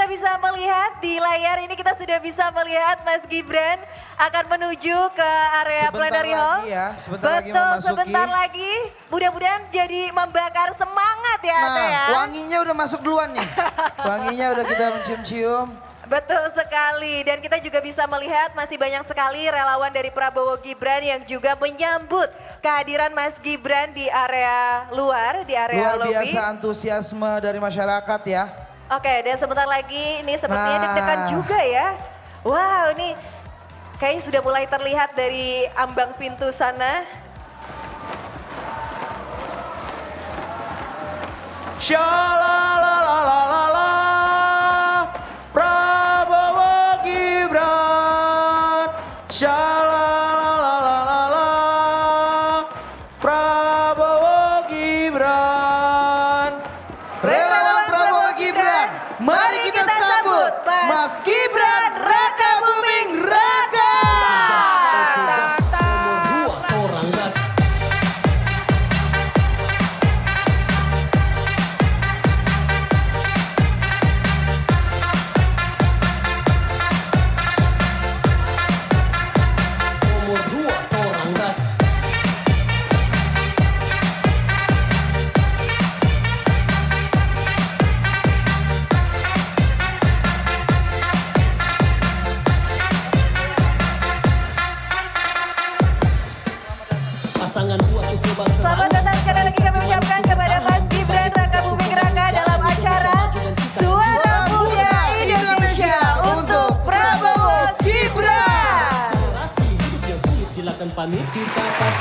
kita bisa melihat di layar ini kita sudah bisa melihat Mas Gibran akan menuju ke area plenary hall. Ya, sebentar Betul, lagi sebentar lagi. Mudah-mudahan jadi membakar semangat ya, nah, ya. Wanginya udah masuk duluan nih. wanginya udah kita mencium-cium. Betul sekali dan kita juga bisa melihat masih banyak sekali relawan dari Prabowo Gibran yang juga menyambut kehadiran Mas Gibran di area luar, di area Luar biasa antusiasme dari masyarakat ya. Oke, dan sebentar lagi ini sepertinya nah. deg-degan juga ya. Wow, ini kayaknya sudah mulai terlihat dari ambang pintu sana. nih kita pas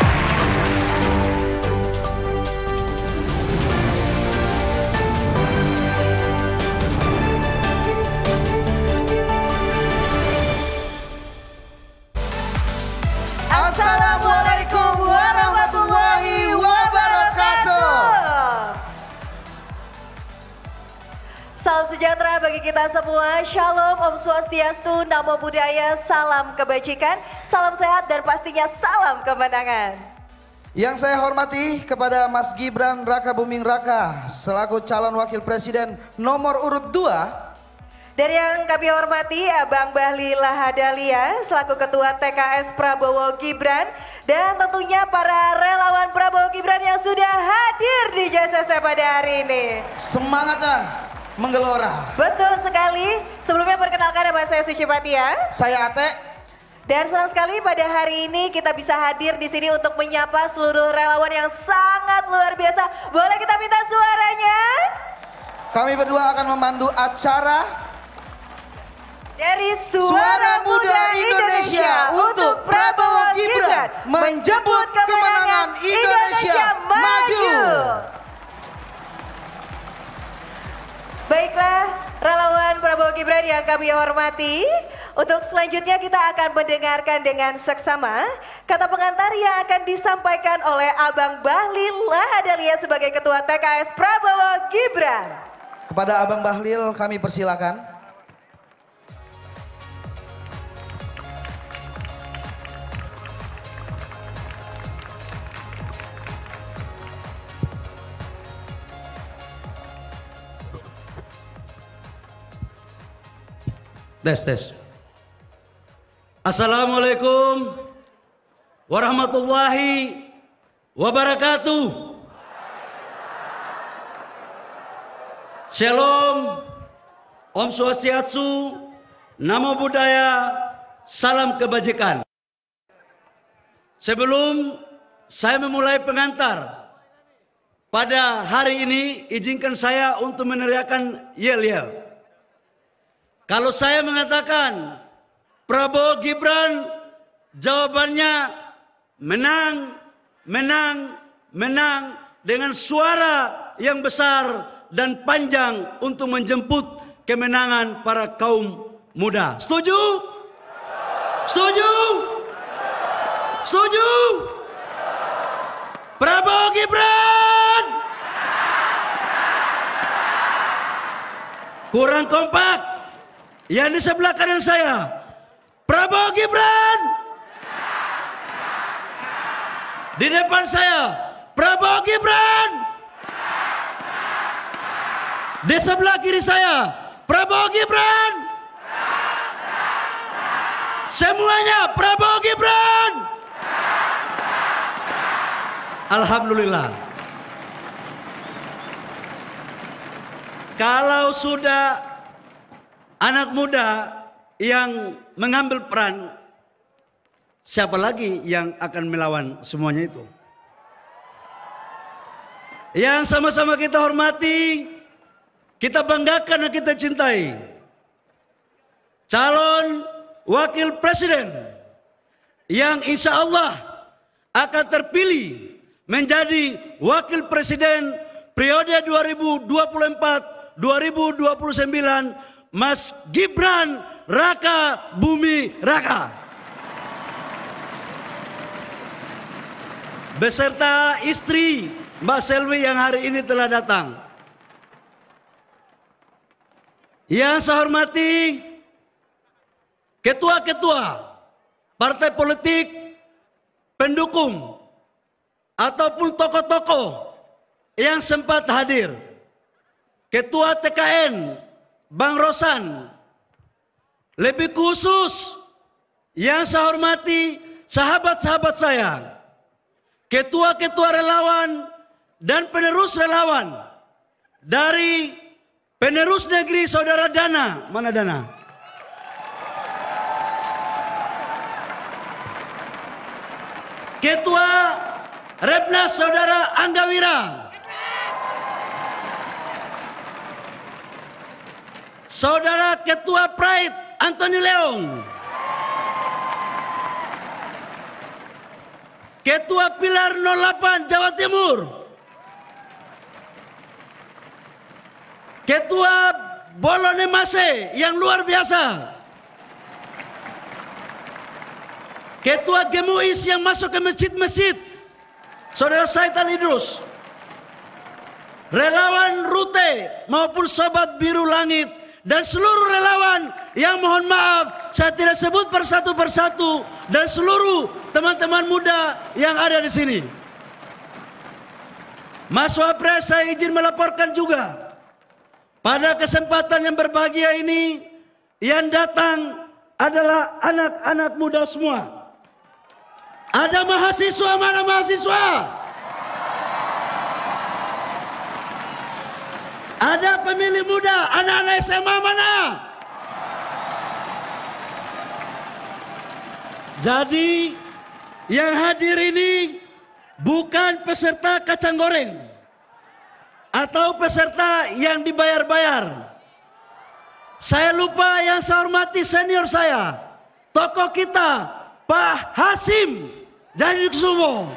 Salam sejahtera bagi kita semua. Shalom, Om Swastiastu, Namo Buddhaya, salam kebajikan salam sehat dan pastinya salam kemenangan. Yang saya hormati kepada Mas Gibran Raka Buming Raka selaku calon wakil presiden nomor urut 2. Dan yang kami hormati Abang Bahli Lahadalia selaku ketua TKS Prabowo Gibran dan tentunya para relawan Prabowo Gibran yang sudah hadir di saya pada hari ini. Semangatnya menggelora. Betul sekali. Sebelumnya perkenalkan nama saya Suci Patia. Saya Ate. Dan senang sekali pada hari ini kita bisa hadir di sini untuk menyapa seluruh relawan yang sangat luar biasa. Boleh kita minta suaranya? Kami berdua akan memandu acara dari Suara, Muda, Indonesia, untuk Prabowo Gibran menjemput kemenangan Indonesia maju. Baiklah, relawan Prabowo Gibran yang kami hormati, untuk selanjutnya kita akan mendengarkan dengan seksama kata pengantar yang akan disampaikan oleh Abang Bahlil Lahadalia sebagai Ketua TKS Prabowo Gibran. Kepada Abang Bahlil kami persilakan. Tes, tes. Assalamualaikum warahmatullahi wabarakatuh. Shalom, Om Swastiastu, Namo Buddhaya, Salam Kebajikan. Sebelum saya memulai pengantar, pada hari ini izinkan saya untuk meneriakan yel-yel. Kalau saya mengatakan Prabowo Gibran jawabannya menang, menang, menang dengan suara yang besar dan panjang untuk menjemput kemenangan para kaum muda. Setuju? Setuju? Setuju? Prabowo Gibran! Kurang kompak. Yang di sebelah kanan saya, Prabowo Gibran. Di depan saya, Prabowo Gibran. Di sebelah kiri saya, Prabowo Gibran. Semuanya Prabowo Gibran. Alhamdulillah. Kalau sudah anak muda yang mengambil peran, siapa lagi yang akan melawan semuanya itu? Yang sama-sama kita hormati, kita banggakan dan kita cintai. Calon wakil presiden yang insya Allah akan terpilih menjadi wakil presiden periode 2024-2029 Mas Gibran Raka Bumi Raka. Beserta istri Mbak Selvi yang hari ini telah datang. Yang saya hormati ketua-ketua partai politik, pendukung, ataupun tokoh-tokoh yang sempat hadir. Ketua TKN, Bang Rosan, lebih khusus yang saya hormati sahabat-sahabat saya, ketua-ketua relawan dan penerus relawan dari penerus negeri saudara Dana. Mana Dana? Ketua Repnas saudara Anggawira, Saudara Ketua Pride Antonio Leong, Ketua Pilar 08 Jawa Timur. Ketua Bolone Mase yang luar biasa. Ketua Gemuis yang masuk ke masjid-masjid. Saudara Saital Idrus, Relawan Rute maupun Sobat Biru Langit dan seluruh relawan yang mohon maaf saya tidak sebut persatu persatu dan seluruh teman-teman muda yang ada di sini. Mas Wapres saya izin melaporkan juga pada kesempatan yang berbahagia ini yang datang adalah anak-anak muda semua. Ada mahasiswa mana mahasiswa? Ada pemilih muda, anak-anak SMA mana? Jadi yang hadir ini bukan peserta kacang goreng atau peserta yang dibayar-bayar. Saya lupa yang saya hormati senior saya, tokoh kita Pak Hasim dari Kusumo.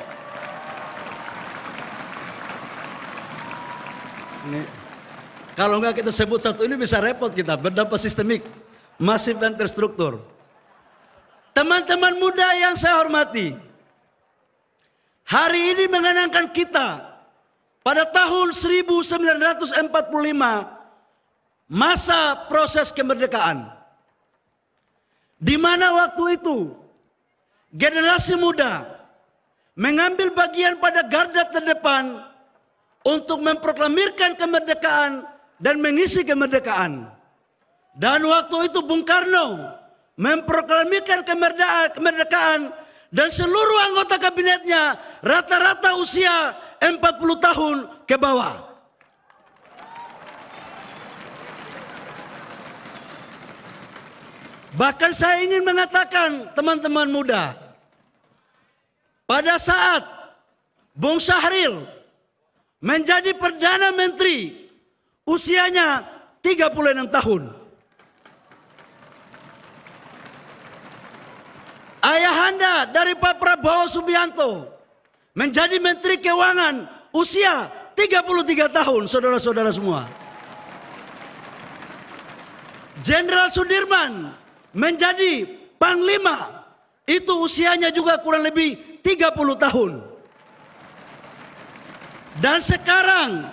Kalau nggak kita sebut satu ini bisa repot kita, berdampak sistemik, masif dan terstruktur. Teman-teman muda yang saya hormati, hari ini mengenangkan kita pada tahun 1945 masa proses kemerdekaan. Di mana waktu itu generasi muda mengambil bagian pada garda terdepan untuk memproklamirkan kemerdekaan dan mengisi kemerdekaan. Dan waktu itu Bung Karno memproklamirkan kemerdekaan dan seluruh anggota kabinetnya rata-rata usia 40 tahun ke bawah. Bahkan saya ingin mengatakan teman-teman muda, pada saat Bung Sahril menjadi Perdana Menteri Usianya 36 tahun. Ayahanda dari Pak Prabowo Subianto menjadi Menteri Keuangan usia 33 tahun, saudara-saudara semua. Jenderal Sudirman menjadi Panglima itu usianya juga kurang lebih 30 tahun. Dan sekarang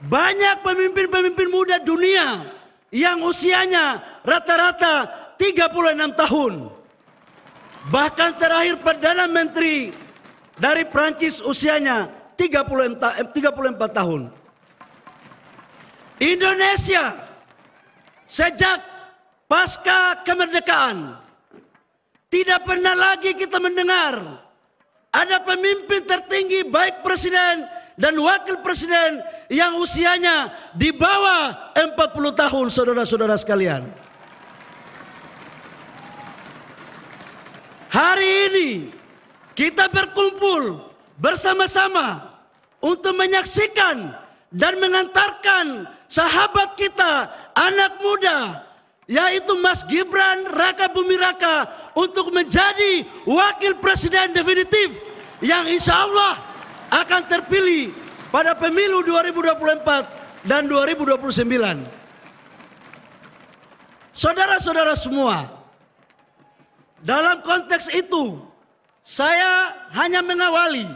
banyak pemimpin-pemimpin muda dunia yang usianya rata-rata 36 tahun. Bahkan terakhir Perdana Menteri dari Prancis usianya 34 tahun. Indonesia sejak pasca kemerdekaan tidak pernah lagi kita mendengar ada pemimpin tertinggi baik presiden dan wakil presiden yang usianya di bawah 40 tahun saudara-saudara sekalian. Hari ini kita berkumpul bersama-sama untuk menyaksikan dan mengantarkan sahabat kita anak muda yaitu Mas Gibran Raka Bumi Raka untuk menjadi wakil presiden definitif yang insya Allah akan terpilih pada pemilu 2024 dan 2029. Saudara-saudara semua, dalam konteks itu saya hanya mengawali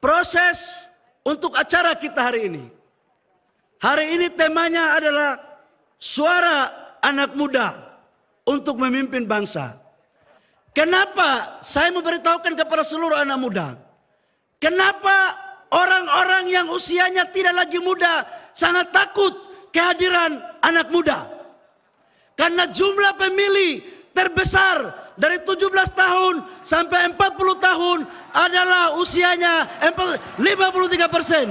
proses untuk acara kita hari ini. Hari ini temanya adalah suara anak muda untuk memimpin bangsa. Kenapa saya memberitahukan kepada seluruh anak muda? Kenapa orang-orang yang usianya tidak lagi muda sangat takut kehadiran anak muda? Karena jumlah pemilih terbesar dari 17 tahun sampai 40 tahun adalah usianya 53 persen.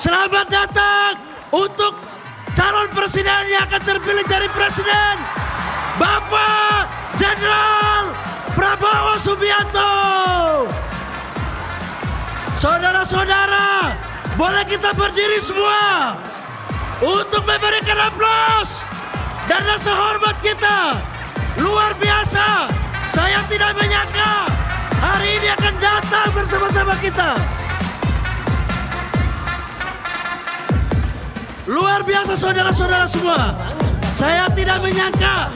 Selamat datang untuk calon presiden yang akan terpilih dari presiden Bapak Jenderal Prabowo Subianto. Saudara-saudara, boleh kita berdiri semua untuk memberikan aplaus dan rasa hormat kita. Luar biasa, saya tidak menyangka hari ini akan datang bersama-sama kita. Luar biasa saudara-saudara semua. Saya tidak menyangka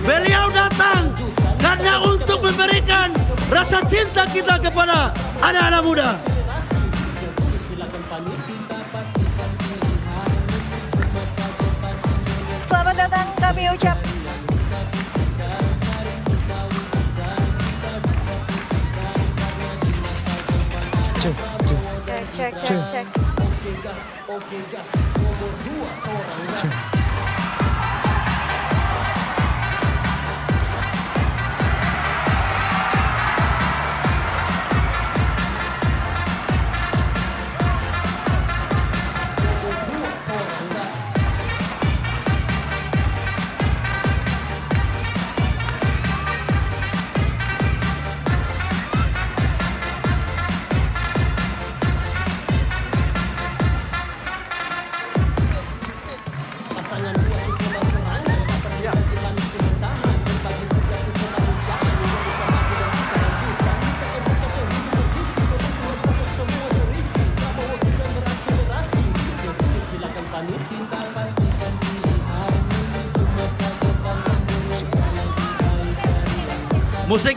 Beliau datang karena untuk memberikan rasa cinta kita kepada anak-anak muda. Selamat datang kami ucap Cek, cek, cek, cek. Oke gas, oke gas, nomor dua orang gas.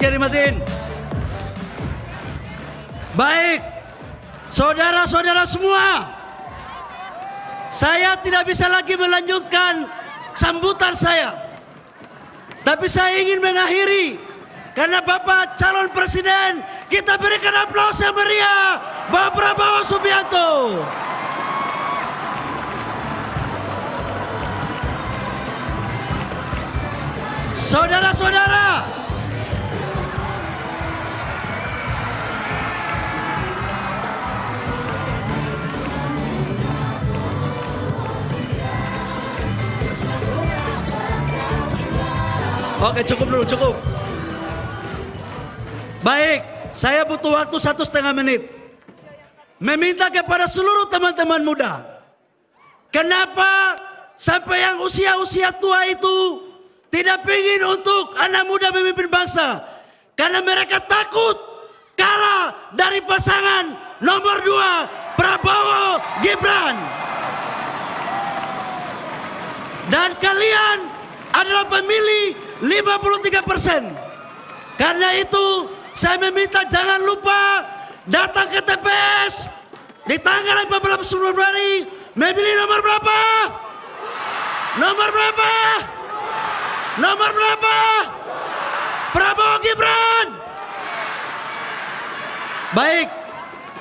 Kerimatin. Baik, saudara-saudara semua, saya tidak bisa lagi melanjutkan sambutan saya. Tapi saya ingin mengakhiri karena Bapak calon presiden kita berikan aplaus yang meriah Bapak Prabowo Subianto. Saudara-saudara Oke cukup dulu cukup. Baik, saya butuh waktu satu setengah menit. Meminta kepada seluruh teman-teman muda. Kenapa sampai yang usia-usia tua itu tidak ingin untuk anak muda memimpin bangsa? Karena mereka takut kalah dari pasangan nomor dua Prabowo Gibran. Dan kalian adalah pemilih 53 persen. Karena itu saya meminta jangan lupa datang ke TPS di tanggal 14 Februari memilih nomor berapa? Nomor berapa? Nomor berapa? Prabowo Gibran. Baik,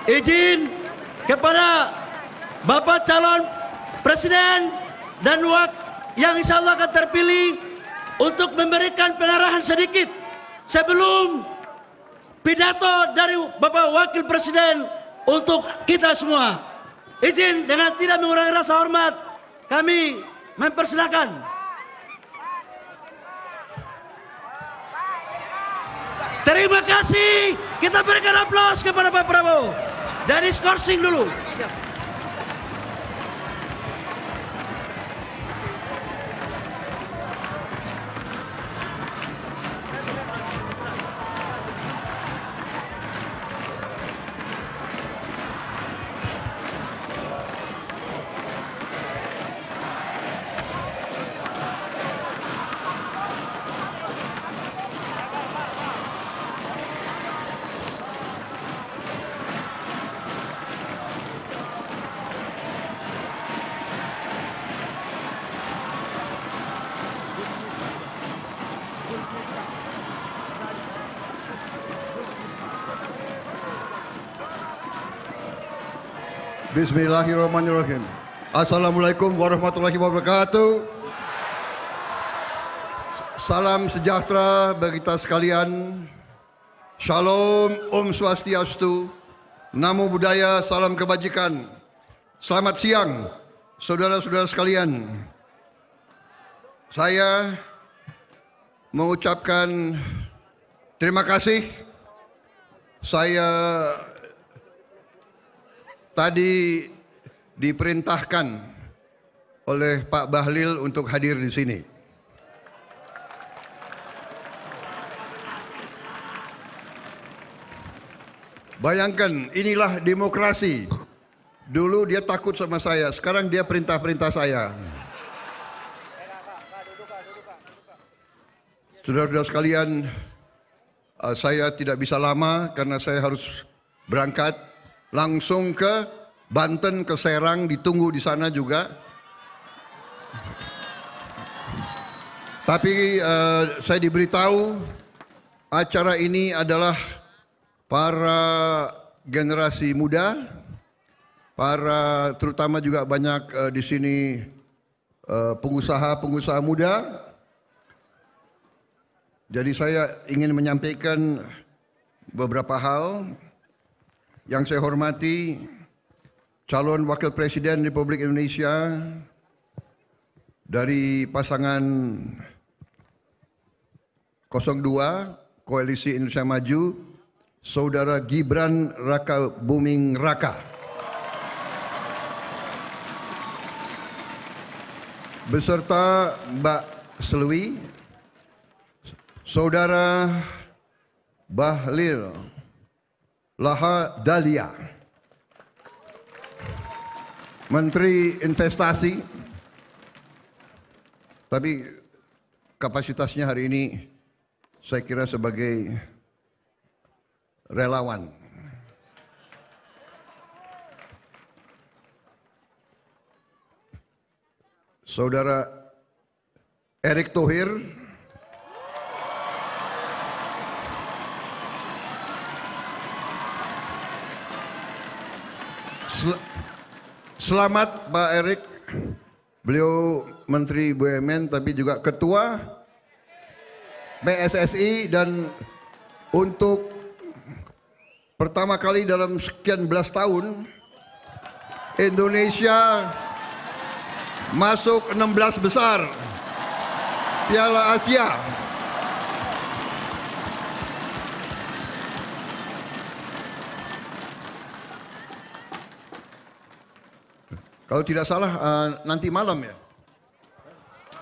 izin kepada Bapak calon Presiden dan Wak yang insya Allah akan terpilih untuk memberikan pengarahan sedikit sebelum pidato dari Bapak Wakil Presiden untuk kita semua. Izin dengan tidak mengurangi rasa hormat, kami mempersilakan. Terima kasih, kita berikan aplaus kepada Pak Prabowo. Dari skorsing dulu. Bismillahirrahmanirrahim. Assalamualaikum warahmatullahi wabarakatuh. Salam sejahtera bagi kita sekalian. Shalom, Om Swastiastu, Namo Buddhaya, Salam Kebajikan. Selamat siang, saudara-saudara sekalian. Saya mengucapkan terima kasih. Saya Tadi diperintahkan oleh Pak Bahlil untuk hadir di sini. Bayangkan inilah demokrasi. Dulu dia takut sama saya, sekarang dia perintah-perintah saya. Saudara-saudara sekalian, eh, saya tidak bisa lama karena saya harus berangkat langsung ke Banten ke Serang ditunggu di sana juga. Tapi uh, saya diberitahu acara ini adalah para generasi muda, para terutama juga banyak uh, di sini eh, pengusaha-pengusaha muda. Jadi saya ingin menyampaikan beberapa hal. Yang saya hormati calon wakil presiden Republik Indonesia dari pasangan 02 Koalisi Indonesia Maju Saudara Gibran Raka Buming Raka beserta Mbak Selwi Saudara Bahlil Laha Dalia, Menteri Investasi. Tapi kapasitasnya hari ini saya kira sebagai relawan. Saudara Erick Thohir, Sel selamat Pak Erik. Beliau Menteri BUMN tapi juga Ketua PSSI dan untuk pertama kali dalam sekian belas tahun Indonesia masuk 16 besar Piala Asia. Kalau tidak salah uh, nanti malam ya.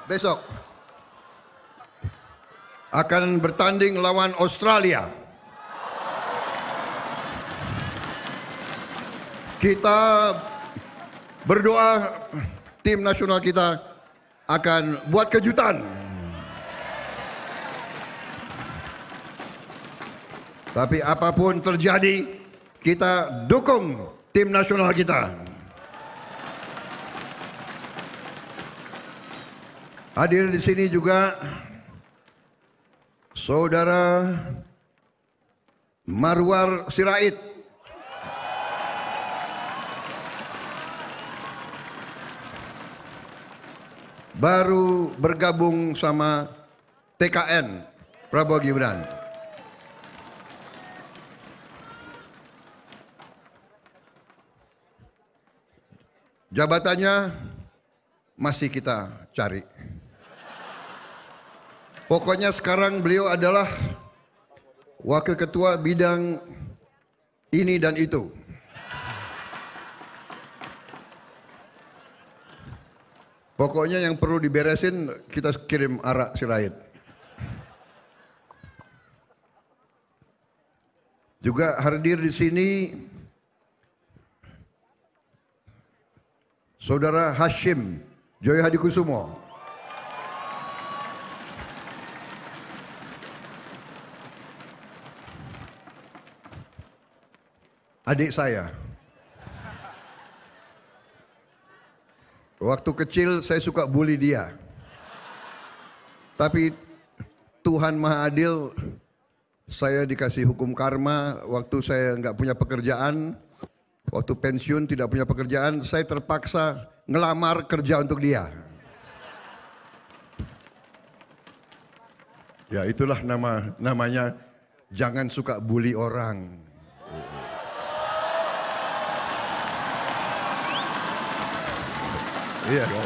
Besok akan bertanding lawan Australia. Kita berdoa tim nasional kita akan buat kejutan. Tapi apapun terjadi, kita dukung tim nasional kita. Hadir di sini juga Saudara Marwar Sirait. Baru bergabung sama TKN Prabowo Gibran. Jabatannya masih kita cari. Pokoknya sekarang beliau adalah wakil ketua bidang ini dan itu. Pokoknya yang perlu diberesin kita kirim arak sirait. Juga hadir di sini Saudara Hashim Joy Hadi Kusumo. Adik saya. Waktu kecil saya suka bully dia. Tapi Tuhan Maha Adil, saya dikasih hukum karma waktu saya nggak punya pekerjaan, waktu pensiun tidak punya pekerjaan, saya terpaksa ngelamar kerja untuk dia. Ya itulah nama namanya jangan suka bully orang. Iya. Yeah.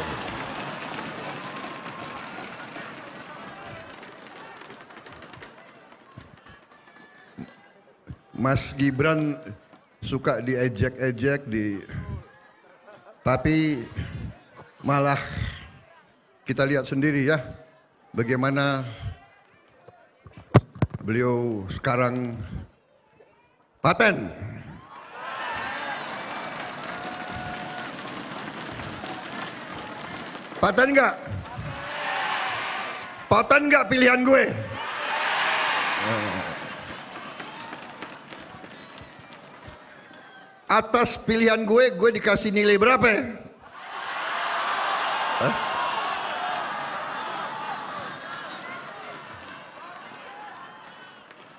Mas Gibran suka diejek-ejek di tapi malah kita lihat sendiri ya bagaimana beliau sekarang paten. Paten nggak? Paten nggak pilihan gue? Nah. atas pilihan gue, gue dikasih nilai berapa? Hah?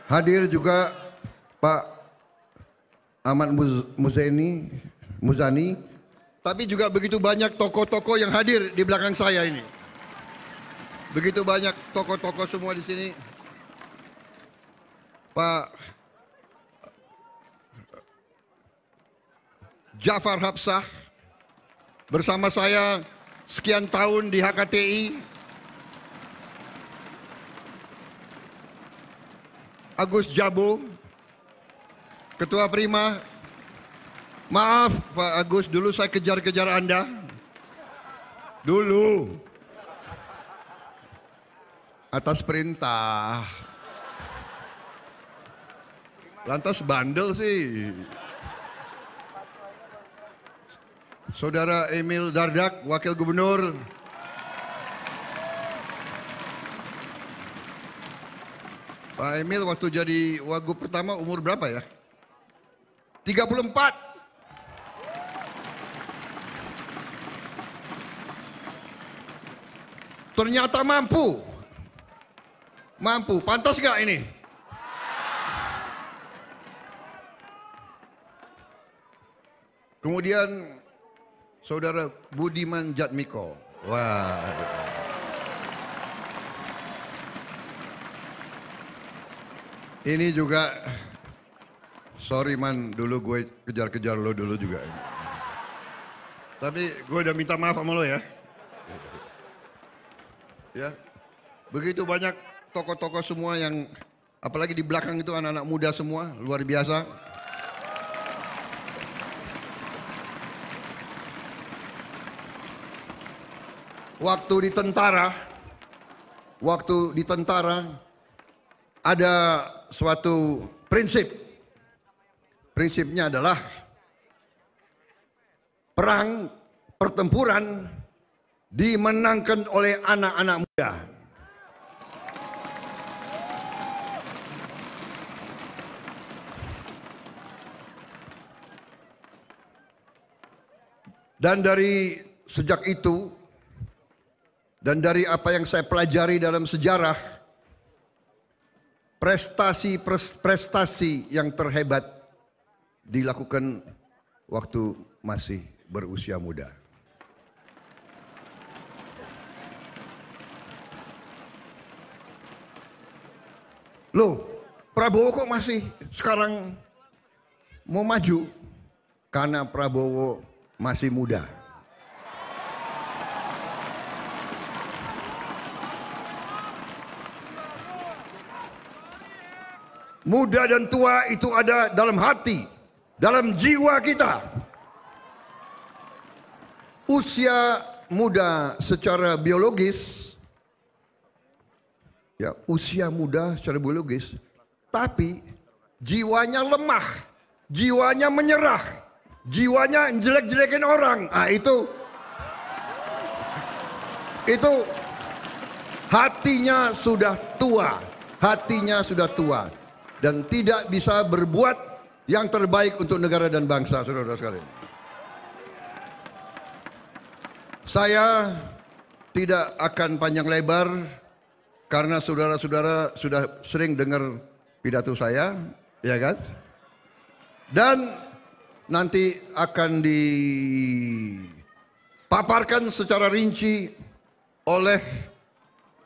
Hadir juga Pak Ahmad Muz Muzani, Muzani, tapi juga begitu banyak toko-toko yang hadir di belakang saya ini. Begitu banyak toko-toko semua di sini. Pak Jafar Hapsah bersama saya sekian tahun di HKTI. Agus Jabo, Ketua Prima. Maaf Pak Agus, dulu saya kejar-kejar Anda. Dulu. Atas perintah. Lantas bandel sih. Saudara Emil Dardak, Wakil Gubernur. Pak Emil waktu jadi wagub pertama umur berapa ya? 34. Ternyata mampu. Mampu, pantas gak ini? Kemudian Saudara Budiman Jatmiko. Wah. Ini juga sorry man dulu gue kejar-kejar lo dulu juga. Tapi gue udah minta maaf sama lo ya. Ya. Begitu banyak tokoh-tokoh semua yang apalagi di belakang itu anak-anak muda semua luar biasa. waktu di tentara, waktu di tentara ada suatu prinsip. Prinsipnya adalah perang pertempuran dimenangkan oleh anak-anak muda. Dan dari sejak itu dan dari apa yang saya pelajari dalam sejarah, prestasi-prestasi yang terhebat dilakukan waktu masih berusia muda. Loh, Prabowo kok masih sekarang mau maju? Karena Prabowo masih muda. muda dan tua itu ada dalam hati, dalam jiwa kita. Usia muda secara biologis ya usia muda secara biologis, tapi jiwanya lemah, jiwanya menyerah, jiwanya jelek-jelekin orang. Ah itu itu hatinya sudah tua, hatinya sudah tua dan tidak bisa berbuat yang terbaik untuk negara dan bangsa saudara-saudara sekalian. Saya tidak akan panjang lebar karena saudara-saudara sudah sering dengar pidato saya, ya kan? Dan nanti akan dipaparkan secara rinci oleh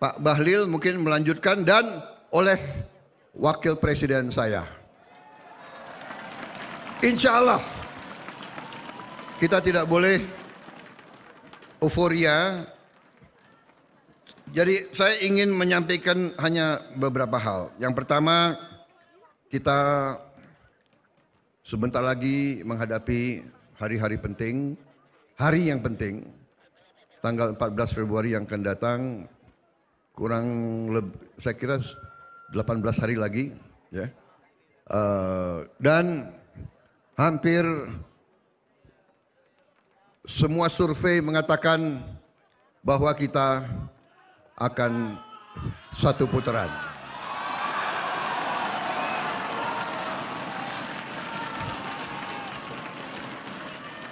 Pak Bahlil mungkin melanjutkan dan oleh wakil presiden saya. Insya Allah kita tidak boleh euforia. Jadi saya ingin menyampaikan hanya beberapa hal. Yang pertama kita sebentar lagi menghadapi hari-hari penting, hari yang penting, tanggal 14 Februari yang akan datang, kurang lebih, saya kira 18 hari lagi ya. Uh, dan hampir semua survei mengatakan bahwa kita akan satu putaran.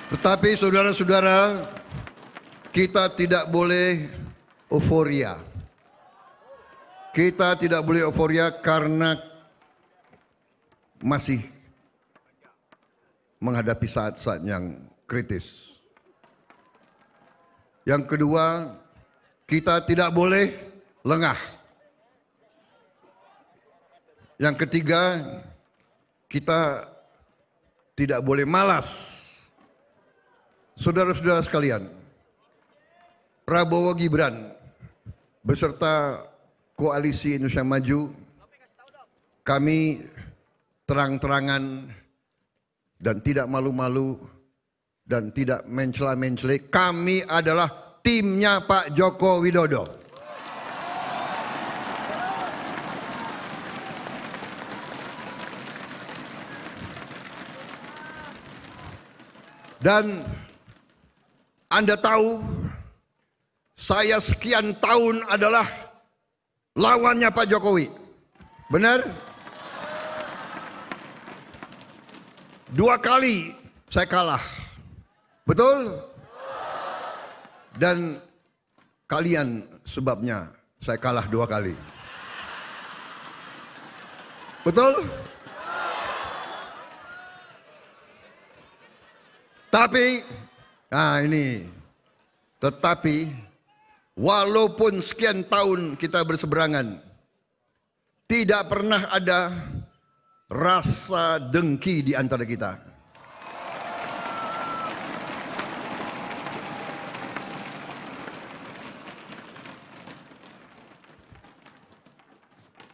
Tetapi saudara-saudara, kita tidak boleh euforia. Kita tidak boleh euforia karena masih menghadapi saat-saat yang kritis. Yang kedua, kita tidak boleh lengah. Yang ketiga, kita tidak boleh malas. Saudara-saudara sekalian, Prabowo Gibran beserta koalisi Indonesia Maju kami terang-terangan dan tidak malu-malu dan tidak mencela-mencela kami adalah timnya Pak Joko Widodo. Dan Anda tahu saya sekian tahun adalah lawannya Pak Jokowi. Benar? Dua kali saya kalah. Betul? Dan kalian sebabnya saya kalah dua kali. Betul? Tapi, nah ini, tetapi Walaupun sekian tahun kita berseberangan, tidak pernah ada rasa dengki di antara kita.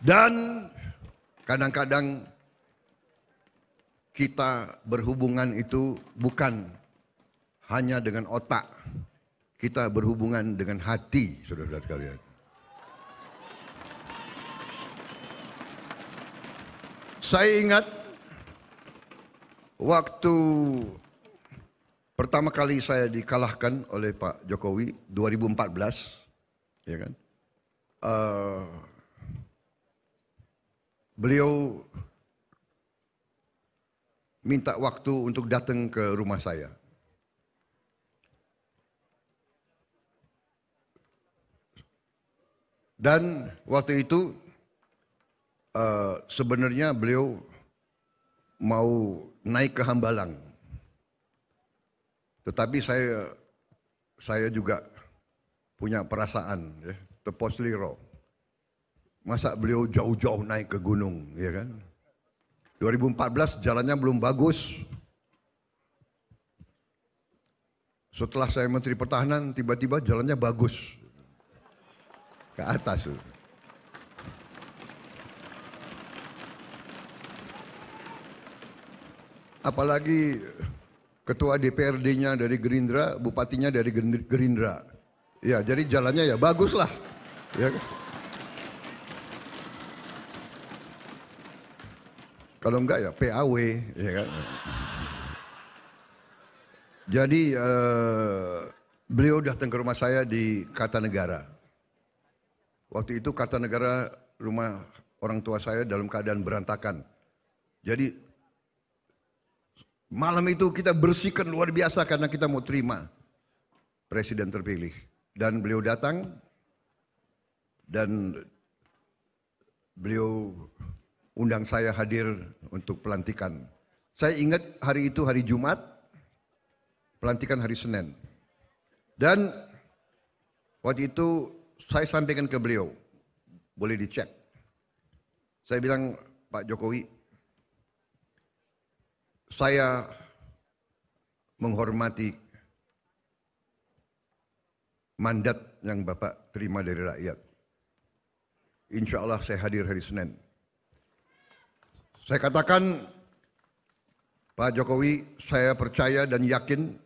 Dan kadang-kadang kita berhubungan itu bukan hanya dengan otak, kita berhubungan dengan hati, saudara-saudara sekalian. Saya ingat waktu pertama kali saya dikalahkan oleh Pak Jokowi 2014, ya kan? Uh, beliau minta waktu untuk datang ke rumah saya. Dan waktu itu uh, sebenarnya beliau mau naik ke Hambalang. Tetapi saya saya juga punya perasaan ya, tepos liro. Masa beliau jauh-jauh naik ke gunung, ya kan? 2014 jalannya belum bagus. Setelah saya Menteri Pertahanan, tiba-tiba jalannya bagus ke atas. Apalagi ketua DPRD-nya dari Gerindra, bupatinya dari Gerindra. Ya, jadi jalannya ya bagus lah. Ya. Kan? Kalau enggak ya PAW, ya kan. Jadi uh, beliau datang ke rumah saya di Kata Negara. Waktu itu kata negara rumah orang tua saya dalam keadaan berantakan. Jadi malam itu kita bersihkan luar biasa karena kita mau terima presiden terpilih. Dan beliau datang dan beliau undang saya hadir untuk pelantikan. Saya ingat hari itu hari Jumat, pelantikan hari Senin. Dan waktu itu saya sampaikan ke beliau. Boleh dicek. Saya bilang, Pak Jokowi, saya menghormati mandat yang Bapak terima dari rakyat. Insya Allah saya hadir hari Senin. Saya katakan, Pak Jokowi, saya percaya dan yakin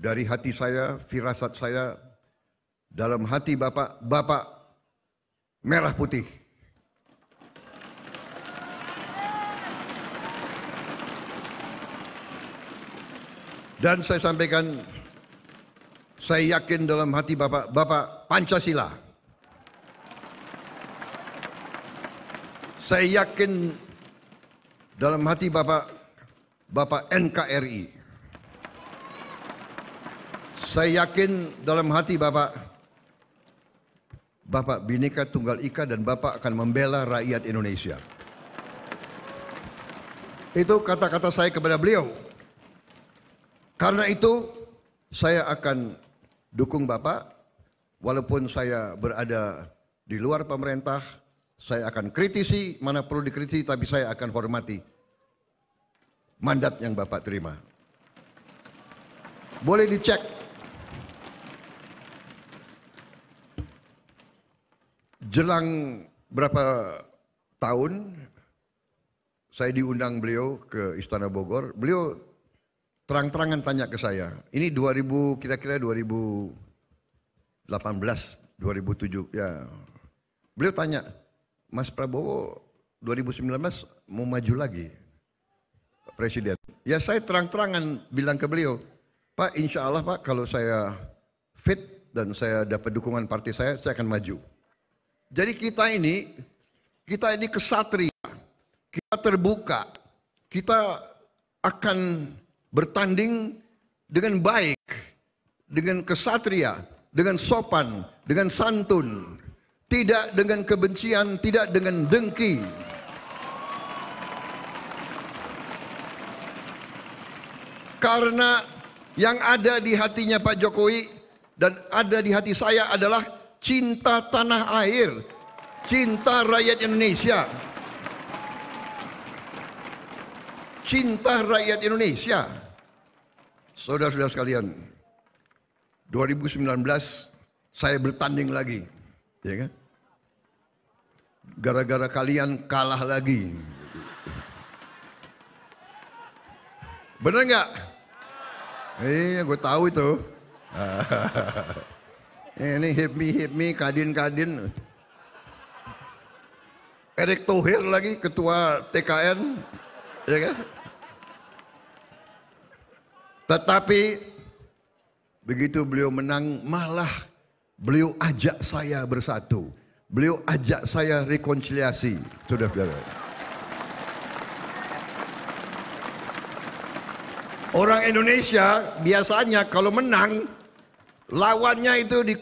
dari hati saya, firasat saya, dalam hati Bapak, Bapak merah putih. Dan saya sampaikan, saya yakin dalam hati Bapak, Bapak Pancasila. Saya yakin dalam hati Bapak, Bapak NKRI. Saya yakin dalam hati Bapak, Bapak Bineka Tunggal Ika dan Bapak akan membela rakyat Indonesia. Itu kata-kata saya kepada beliau. Karena itu saya akan dukung Bapak walaupun saya berada di luar pemerintah, saya akan kritisi mana perlu dikritisi tapi saya akan hormati mandat yang Bapak terima. Boleh dicek jelang berapa tahun saya diundang beliau ke Istana Bogor. Beliau terang-terangan tanya ke saya. Ini 2000 kira-kira 2018, 2007 ya. Beliau tanya, Mas Prabowo 2019 mau maju lagi presiden. Ya saya terang-terangan bilang ke beliau, Pak insya Allah Pak kalau saya fit dan saya dapat dukungan partai saya, saya akan maju. Jadi kita ini, kita ini kesatria, kita terbuka, kita akan bertanding dengan baik, dengan kesatria, dengan sopan, dengan santun, tidak dengan kebencian, tidak dengan dengki. Karena yang ada di hatinya Pak Jokowi dan ada di hati saya adalah cinta tanah air, cinta rakyat Indonesia. Cinta rakyat Indonesia. Saudara-saudara sekalian, 2019 saya bertanding lagi, ya kan? Gara-gara kalian kalah lagi. benar nggak? Iya, eh, gue tahu itu. Ini hipmi-hipmi, kadin-kadin. Erick Thohir lagi ketua TKN, ya kan? Tetapi begitu beliau menang malah beliau ajak saya bersatu. Beliau ajak saya rekonsiliasi, Sudah, saudara Orang Indonesia biasanya kalau menang Lawannya itu di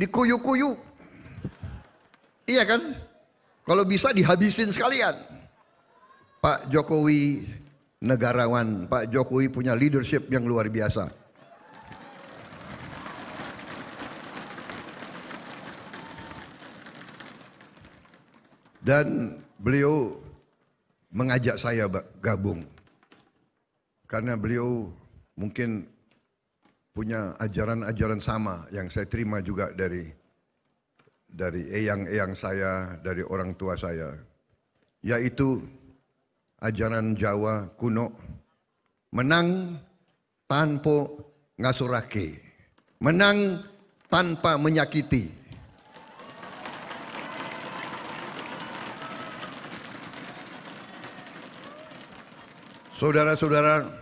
dikuyu-kuyu. Iya kan? Kalau bisa dihabisin sekalian. Pak Jokowi negarawan, Pak Jokowi punya leadership yang luar biasa. Dan beliau mengajak saya gabung. Karena beliau mungkin punya ajaran-ajaran sama yang saya terima juga dari dari eyang-eyang saya, dari orang tua saya, yaitu ajaran Jawa kuno, menang tanpa ngasurake, menang tanpa menyakiti. Saudara-saudara,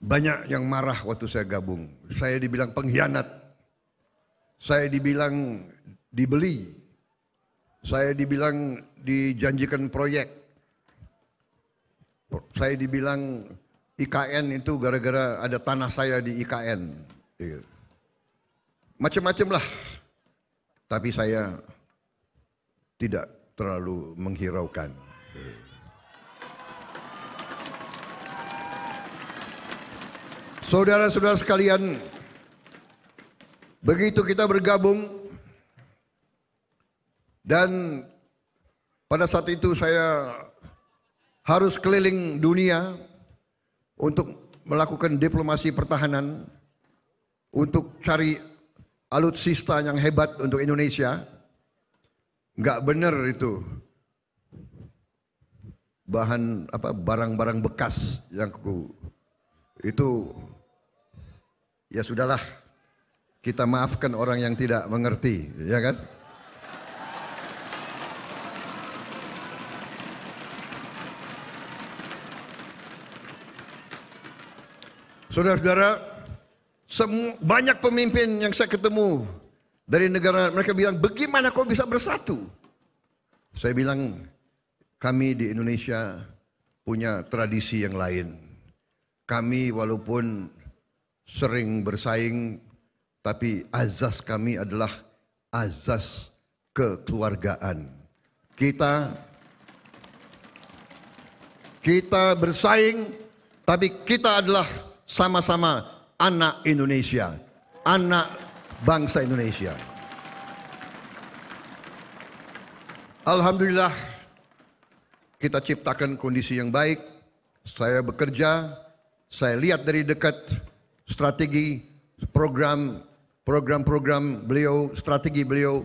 banyak yang marah waktu saya gabung. Saya dibilang pengkhianat. Saya dibilang dibeli. Saya dibilang dijanjikan proyek. Saya dibilang IKN itu gara-gara ada tanah saya di IKN. Iya. Macam-macam lah. Tapi saya tidak terlalu menghiraukan. Iya. Saudara-saudara sekalian, begitu kita bergabung dan pada saat itu saya harus keliling dunia untuk melakukan diplomasi pertahanan untuk cari alutsista yang hebat untuk Indonesia. Enggak benar itu. Bahan apa barang-barang bekas yang ku itu ya sudahlah kita maafkan orang yang tidak mengerti, ya kan? Saudara-saudara, banyak pemimpin yang saya ketemu dari negara mereka bilang bagaimana kau bisa bersatu? Saya bilang kami di Indonesia punya tradisi yang lain. Kami walaupun sering bersaing, tapi azas kami adalah azas kekeluargaan. Kita kita bersaing, tapi kita adalah sama-sama anak Indonesia, anak bangsa Indonesia. Alhamdulillah kita ciptakan kondisi yang baik. Saya bekerja, saya lihat dari dekat strategi program program-program beliau, strategi beliau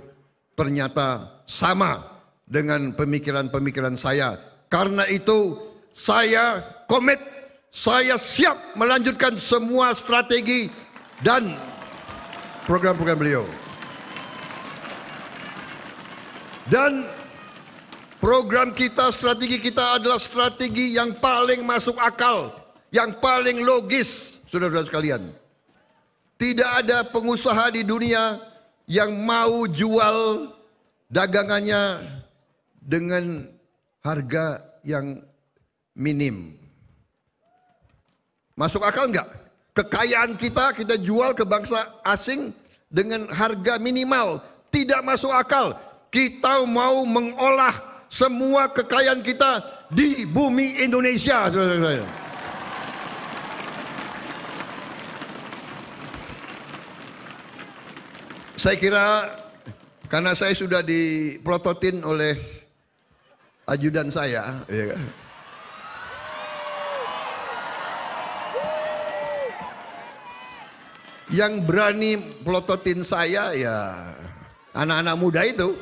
ternyata sama dengan pemikiran-pemikiran saya. Karena itu saya komit, saya siap melanjutkan semua strategi dan program-program beliau. Dan program kita, strategi kita adalah strategi yang paling masuk akal, yang paling logis, Saudara-saudara sekalian, tidak ada pengusaha di dunia yang mau jual dagangannya dengan harga yang minim. Masuk akal enggak? Kekayaan kita kita jual ke bangsa asing dengan harga minimal. Tidak masuk akal. Kita mau mengolah semua kekayaan kita di bumi Indonesia. Saudara -saudara. Saya kira karena saya sudah diprototin oleh ajudan saya, ya yang berani pelototin saya ya anak-anak muda itu.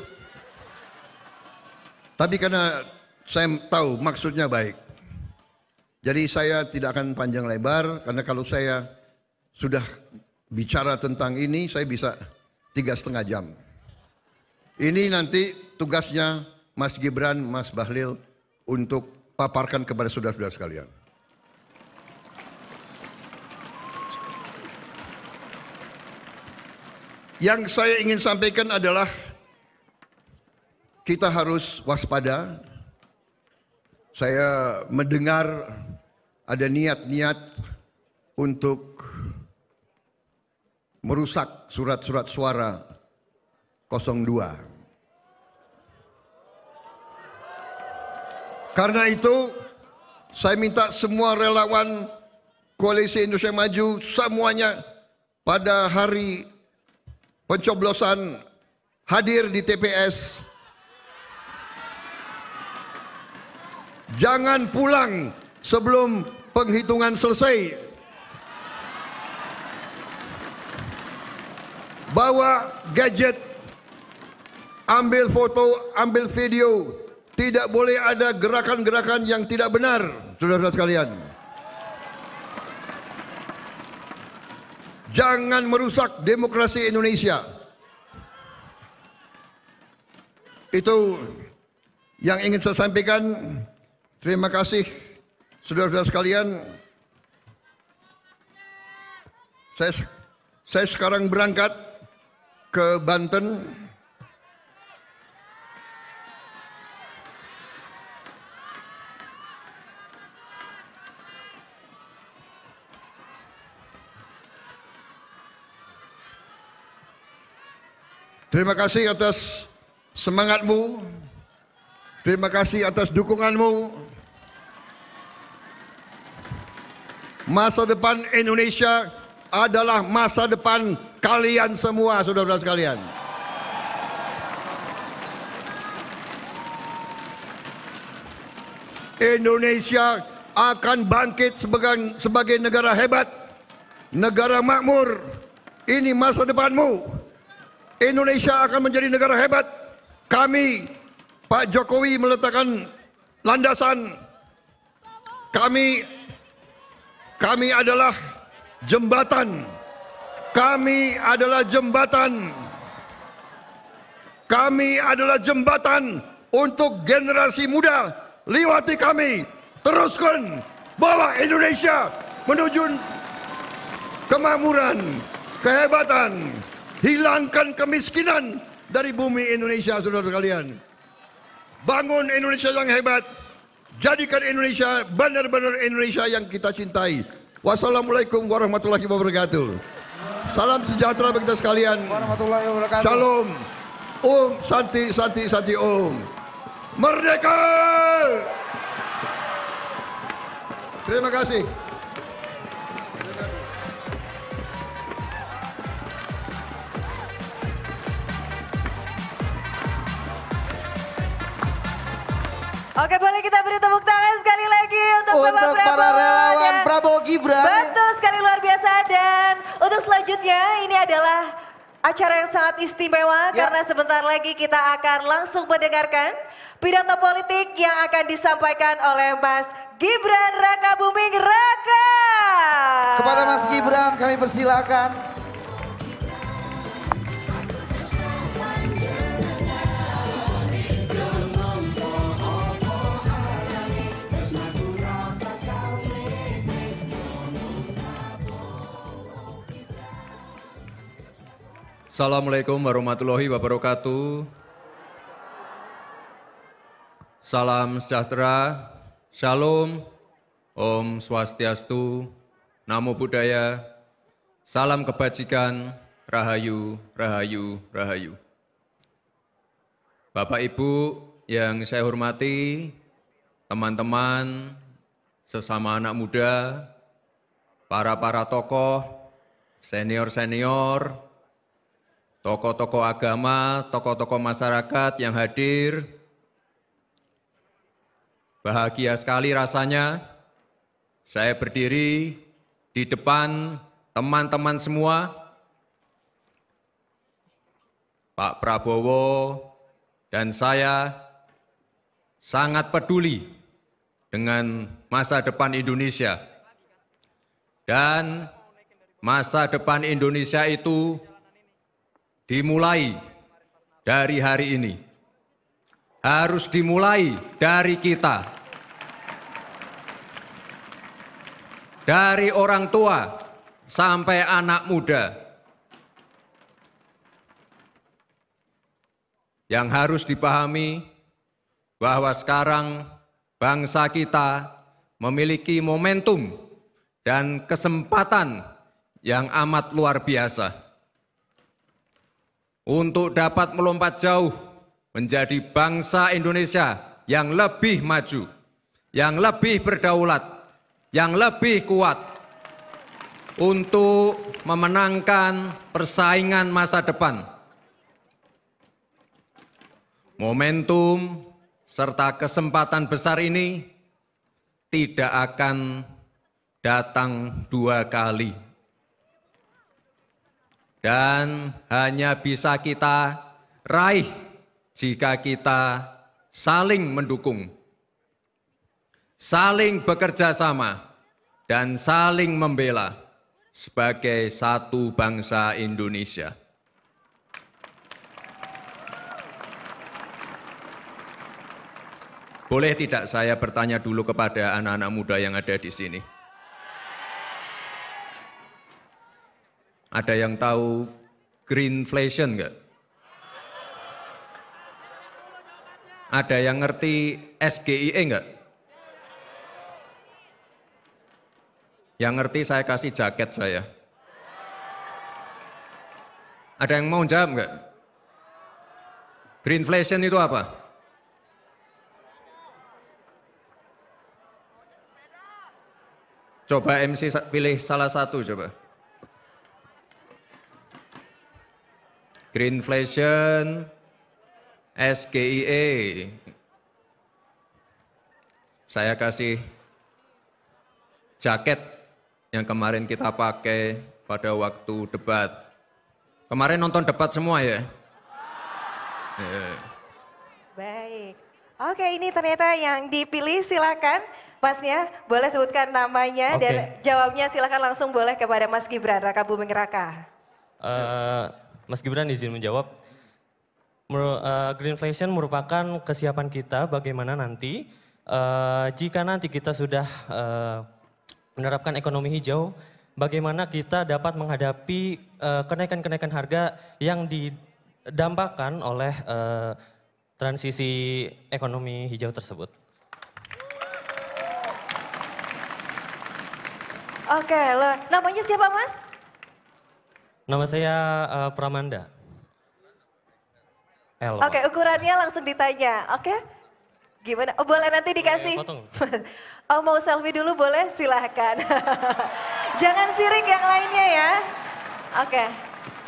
Tapi karena saya tahu maksudnya baik. Jadi saya tidak akan panjang lebar karena kalau saya sudah bicara tentang ini saya bisa tiga setengah jam. Ini nanti tugasnya Mas Gibran, Mas Bahlil untuk paparkan kepada saudara-saudara sekalian. Yang saya ingin sampaikan adalah kita harus waspada. Saya mendengar ada niat-niat untuk merusak surat-surat suara 02. Karena itu saya minta semua relawan Koalisi Indonesia Maju semuanya pada hari pencoblosan hadir di TPS. Jangan pulang sebelum penghitungan selesai. bawa gadget, ambil foto, ambil video. Tidak boleh ada gerakan-gerakan yang tidak benar, saudara-saudara sekalian. Jangan merusak demokrasi Indonesia. Itu yang ingin saya sampaikan. Terima kasih saudara-saudara sekalian. Saya saya sekarang berangkat ke Banten. Terima kasih atas semangatmu. Terima kasih atas dukunganmu. Masa depan Indonesia adalah masa depan kalian semua saudara-saudara sekalian. Indonesia akan bangkit sebagai, sebagai negara hebat, negara makmur. Ini masa depanmu. Indonesia akan menjadi negara hebat. Kami, Pak Jokowi meletakkan landasan. Kami, kami adalah jembatan kami adalah jembatan. Kami adalah jembatan untuk generasi muda. Lewati kami, teruskan bawa Indonesia menuju kemakmuran, kehebatan, hilangkan kemiskinan dari bumi Indonesia, saudara sekalian. Bangun Indonesia yang hebat, jadikan Indonesia benar-benar Indonesia yang kita cintai. Wassalamualaikum warahmatullahi wabarakatuh. Salam sejahtera bagi kita sekalian. Warahmatullahi wabarakatuh. Shalom. Om Santi Santi Santi Om. Merdeka! Terima kasih. Oke boleh kita beri tepuk tangan sekali lagi untuk, untuk Bapak Prabowo. para relawan Prabowo Gibran. Betul sekali luar biasa dan untuk selanjutnya ini adalah acara yang sangat istimewa ya. karena sebentar lagi kita akan langsung mendengarkan pidato politik yang akan disampaikan oleh Mas Gibran Raka Buming Raka. Kepada Mas Gibran kami persilakan. Assalamualaikum warahmatullahi wabarakatuh. Salam sejahtera, shalom, om swastiastu, namo buddhaya, salam kebajikan, rahayu, rahayu, rahayu. Bapak Ibu yang saya hormati, teman-teman, sesama anak muda, para-para tokoh, senior-senior, tokoh-tokoh agama, tokoh-tokoh masyarakat yang hadir. Bahagia sekali rasanya saya berdiri di depan teman-teman semua. Pak Prabowo dan saya sangat peduli dengan masa depan Indonesia. Dan masa depan Indonesia itu dimulai dari hari ini. Harus dimulai dari kita. Dari orang tua sampai anak muda. Yang harus dipahami bahwa sekarang bangsa kita memiliki momentum dan kesempatan yang amat luar biasa untuk dapat melompat jauh menjadi bangsa Indonesia yang lebih maju, yang lebih berdaulat, yang lebih kuat untuk memenangkan persaingan masa depan. Momentum serta kesempatan besar ini tidak akan datang dua kali dan hanya bisa kita raih jika kita saling mendukung, saling bekerja sama, dan saling membela sebagai satu bangsa Indonesia. Boleh tidak saya bertanya dulu kepada anak-anak muda yang ada di sini? Ada yang tahu greenflation enggak? Ada yang ngerti SGIE enggak? Yang ngerti saya kasih jaket saya. Ada yang mau jawab enggak? Greenflation itu apa? Coba MC pilih salah satu coba. Greenflation, SGIE. Saya kasih jaket yang kemarin kita pakai pada waktu debat. Kemarin nonton debat semua ya? Iya. Baik. Oke, ini ternyata yang dipilih silakan Masnya boleh sebutkan namanya okay. dan jawabnya silakan langsung boleh kepada Mas Gibran Raka Buming Raka. Uh, Mas Gibran izin menjawab. Eh, greenflation merupakan kesiapan kita bagaimana nanti eh, jika nanti kita sudah eh, menerapkan ekonomi hijau, bagaimana kita dapat menghadapi kenaikan-kenaikan harga yang didambakan oleh transisi ekonomi hijau tersebut. Oke, okay, namanya siapa Mas? Nama saya uh, Pramanda. Oke, okay, ukurannya langsung ditanya. Oke. Okay? Gimana? Oh, boleh nanti dikasih. Potong. oh, mau selfie dulu boleh? Silahkan. Jangan sirik yang lainnya ya. Oke. Okay. Oke,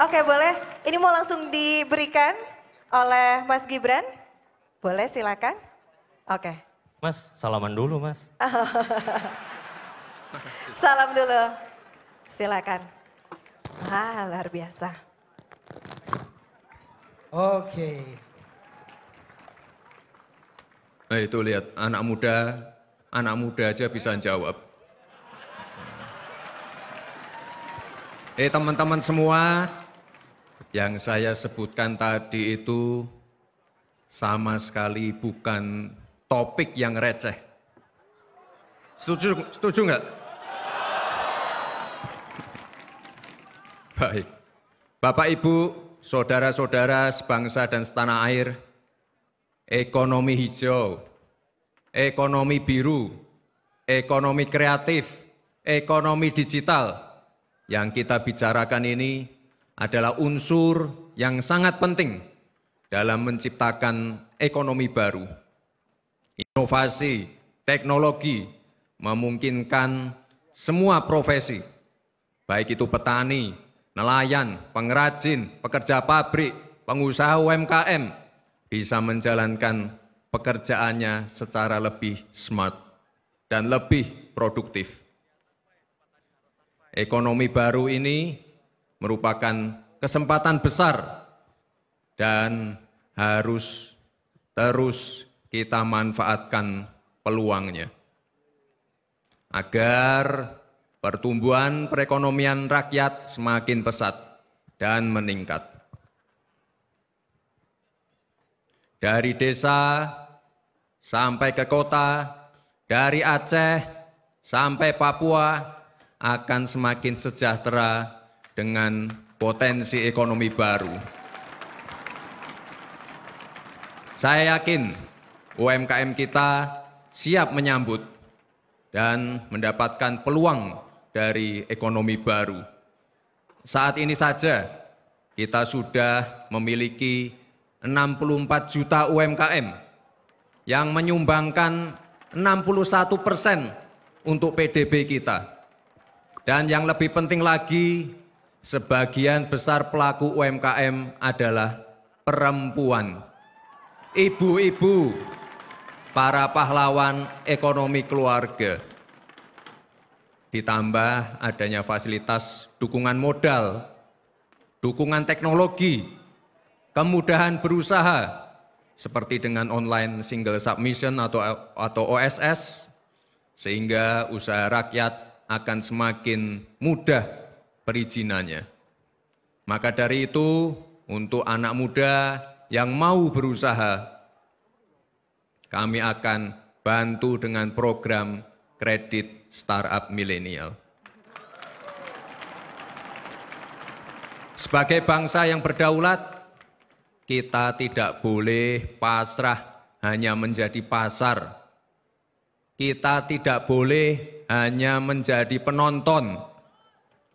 okay, boleh. Ini mau langsung diberikan oleh Mas Gibran. Boleh, silakan. Oke. Okay. Mas, salaman dulu, Mas. Salam dulu. Silakan. Wah, luar biasa. Oke. Nah itu lihat, anak muda, anak muda aja bisa jawab. Eh teman-teman semua, yang saya sebutkan tadi itu sama sekali bukan topik yang receh. Setuju, setuju nggak? Baik. Bapak Ibu, saudara-saudara sebangsa dan setanah air, ekonomi hijau, ekonomi biru, ekonomi kreatif, ekonomi digital yang kita bicarakan ini adalah unsur yang sangat penting dalam menciptakan ekonomi baru. Inovasi, teknologi memungkinkan semua profesi, baik itu petani, nelayan, pengrajin, pekerja pabrik, pengusaha UMKM bisa menjalankan pekerjaannya secara lebih smart dan lebih produktif. Ekonomi baru ini merupakan kesempatan besar dan harus terus kita manfaatkan peluangnya agar pertumbuhan perekonomian rakyat semakin pesat dan meningkat. Dari desa sampai ke kota, dari Aceh sampai Papua akan semakin sejahtera dengan potensi ekonomi baru. Saya yakin UMKM kita siap menyambut dan mendapatkan peluang dari ekonomi baru. Saat ini saja kita sudah memiliki 64 juta UMKM yang menyumbangkan 61 persen untuk PDB kita. Dan yang lebih penting lagi, sebagian besar pelaku UMKM adalah perempuan. Ibu-ibu, para pahlawan ekonomi keluarga ditambah adanya fasilitas dukungan modal, dukungan teknologi, kemudahan berusaha, seperti dengan online single submission atau atau OSS, sehingga usaha rakyat akan semakin mudah perizinannya. Maka dari itu, untuk anak muda yang mau berusaha, kami akan bantu dengan program kredit startup milenial. Sebagai bangsa yang berdaulat, kita tidak boleh pasrah hanya menjadi pasar. Kita tidak boleh hanya menjadi penonton,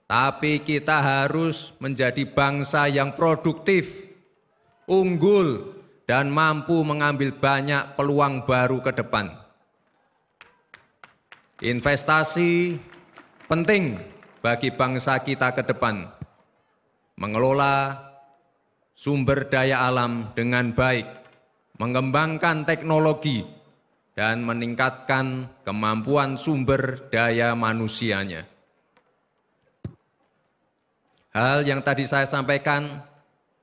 tapi kita harus menjadi bangsa yang produktif, unggul, dan mampu mengambil banyak peluang baru ke depan. Investasi penting bagi bangsa kita ke depan. Mengelola sumber daya alam dengan baik, mengembangkan teknologi, dan meningkatkan kemampuan sumber daya manusianya. Hal yang tadi saya sampaikan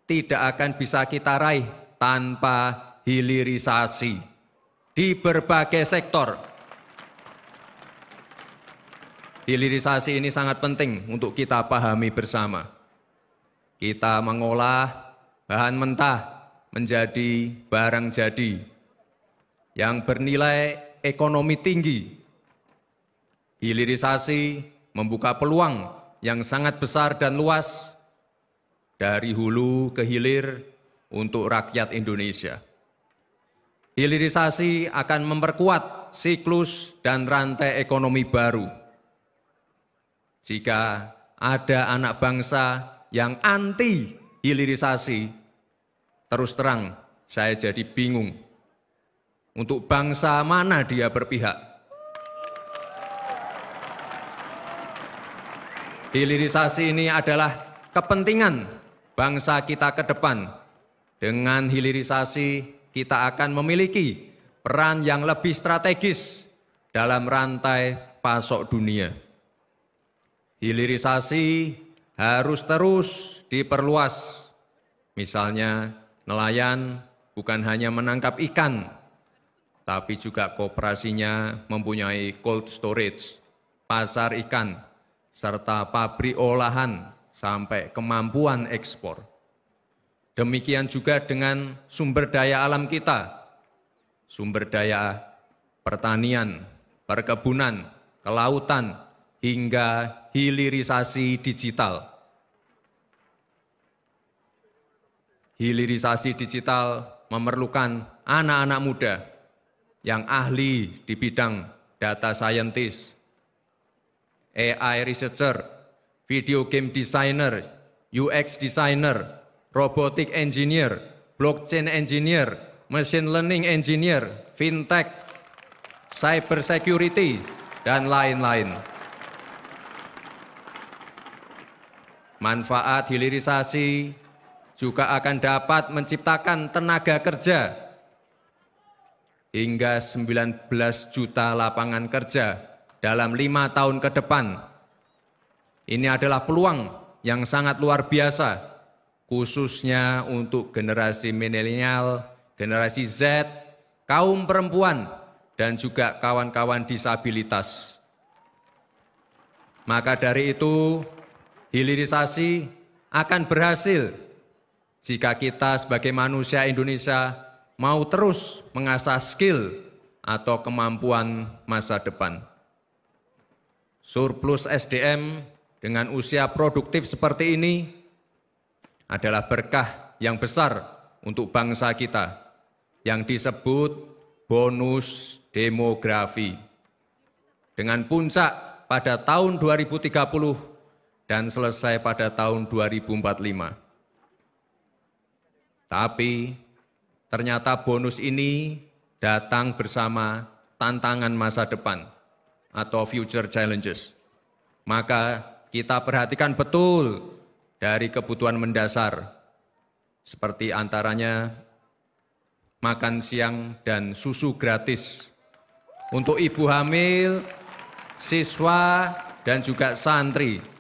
tidak akan bisa kita raih tanpa hilirisasi di berbagai sektor Hilirisasi ini sangat penting untuk kita pahami bersama. Kita mengolah bahan mentah menjadi barang jadi yang bernilai ekonomi tinggi. Hilirisasi membuka peluang yang sangat besar dan luas dari hulu ke hilir untuk rakyat Indonesia. Hilirisasi akan memperkuat siklus dan rantai ekonomi baru jika ada anak bangsa yang anti hilirisasi, terus terang saya jadi bingung. Untuk bangsa mana dia berpihak? Hilirisasi ini adalah kepentingan bangsa kita ke depan. Dengan hilirisasi kita akan memiliki peran yang lebih strategis dalam rantai pasok dunia hilirisasi harus terus diperluas. Misalnya nelayan bukan hanya menangkap ikan, tapi juga kooperasinya mempunyai cold storage, pasar ikan, serta pabrik olahan sampai kemampuan ekspor. Demikian juga dengan sumber daya alam kita, sumber daya pertanian, perkebunan, kelautan, hingga hilirisasi digital. Hilirisasi digital memerlukan anak-anak muda yang ahli di bidang data scientist, AI researcher, video game designer, UX designer, robotic engineer, blockchain engineer, machine learning engineer, fintech, cyber security, dan lain-lain. Manfaat hilirisasi juga akan dapat menciptakan tenaga kerja hingga 19 juta lapangan kerja dalam lima tahun ke depan. Ini adalah peluang yang sangat luar biasa, khususnya untuk generasi milenial, generasi Z, kaum perempuan, dan juga kawan-kawan disabilitas. Maka dari itu, hilirisasi akan berhasil jika kita sebagai manusia Indonesia mau terus mengasah skill atau kemampuan masa depan. Surplus SDM dengan usia produktif seperti ini adalah berkah yang besar untuk bangsa kita yang disebut bonus demografi. Dengan puncak pada tahun 2030 dan selesai pada tahun 2045. Tapi ternyata bonus ini datang bersama tantangan masa depan atau future challenges. Maka kita perhatikan betul dari kebutuhan mendasar seperti antaranya makan siang dan susu gratis untuk ibu hamil, siswa, dan juga santri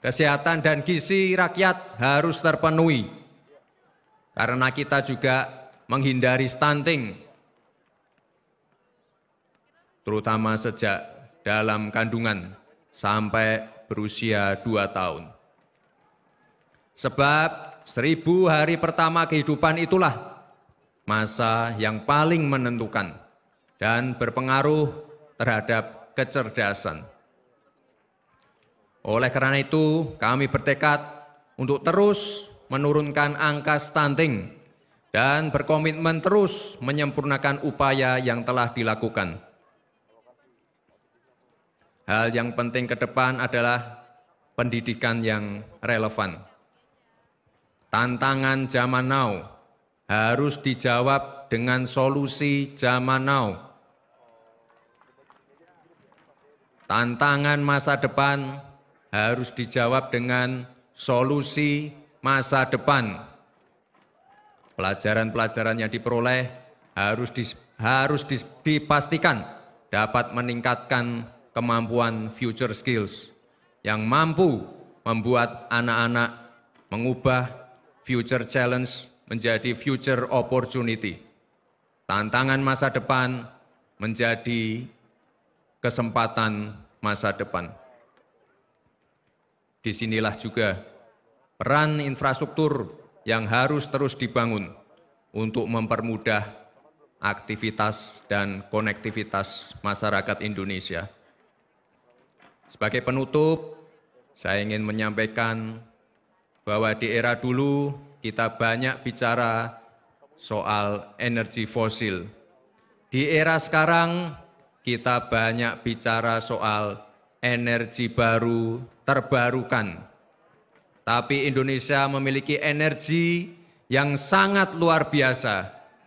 kesehatan dan gizi rakyat harus terpenuhi. Karena kita juga menghindari stunting, terutama sejak dalam kandungan sampai berusia dua tahun. Sebab seribu hari pertama kehidupan itulah masa yang paling menentukan dan berpengaruh terhadap kecerdasan. Oleh karena itu, kami bertekad untuk terus menurunkan angka stunting dan berkomitmen terus menyempurnakan upaya yang telah dilakukan. Hal yang penting ke depan adalah pendidikan yang relevan. Tantangan zaman now harus dijawab dengan solusi zaman now. Tantangan masa depan harus dijawab dengan solusi masa depan. Pelajaran-pelajaran yang diperoleh harus dis, harus dis, dipastikan dapat meningkatkan kemampuan future skills yang mampu membuat anak-anak mengubah future challenge menjadi future opportunity. Tantangan masa depan menjadi kesempatan masa depan disinilah juga peran infrastruktur yang harus terus dibangun untuk mempermudah aktivitas dan konektivitas masyarakat Indonesia. Sebagai penutup, saya ingin menyampaikan bahwa di era dulu kita banyak bicara soal energi fosil. Di era sekarang kita banyak bicara soal energi baru terbarukan. Tapi Indonesia memiliki energi yang sangat luar biasa,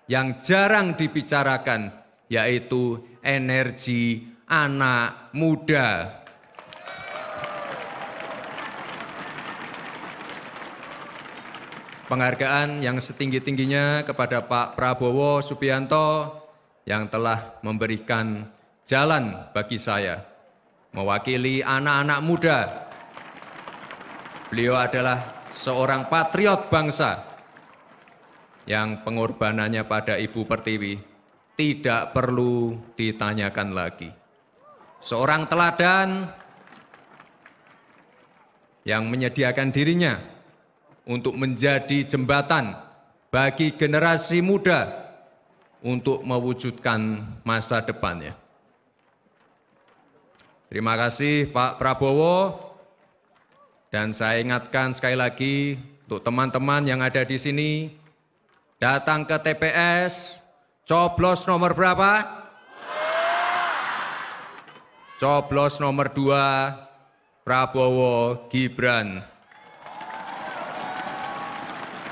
yang jarang dibicarakan, yaitu energi anak muda. Penghargaan yang setinggi-tingginya kepada Pak Prabowo Subianto yang telah memberikan jalan bagi saya mewakili anak-anak muda. Beliau adalah seorang patriot bangsa yang pengorbanannya pada Ibu Pertiwi tidak perlu ditanyakan lagi. Seorang teladan yang menyediakan dirinya untuk menjadi jembatan bagi generasi muda untuk mewujudkan masa depannya. Terima kasih Pak Prabowo. Dan saya ingatkan sekali lagi untuk teman-teman yang ada di sini, datang ke TPS, coblos nomor berapa? Coblos nomor dua, Prabowo Gibran.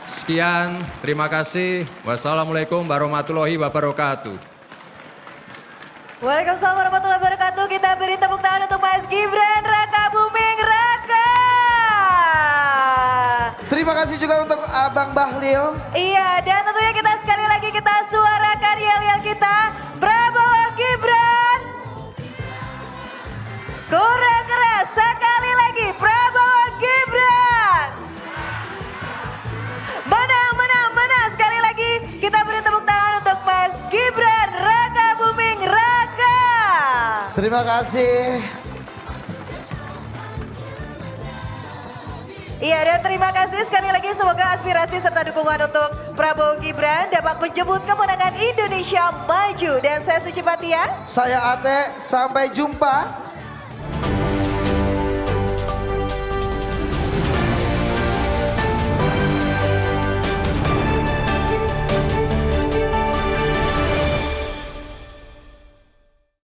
Sekian, terima kasih. Wassalamualaikum warahmatullahi wabarakatuh. Waalaikumsalam warahmatullahi wabarakatuh. Kita beri tepuk tangan untuk Mas Gibran Raka Buming Raka. Terima kasih juga untuk Abang Bahlil. Iya, dan tentunya kita sekali lagi kita suarakan yel-yel kita. Prabowo Gibran. Kurang keras, sekali lagi Prabowo Gibran. Menang, menang, menang. Sekali lagi kita beri tepuk Terima kasih. Iya dan terima kasih sekali lagi semoga aspirasi serta dukungan untuk Prabowo Gibran dapat menjemput kemenangan Indonesia maju. Dan saya Suci Patia. Saya Ate, sampai jumpa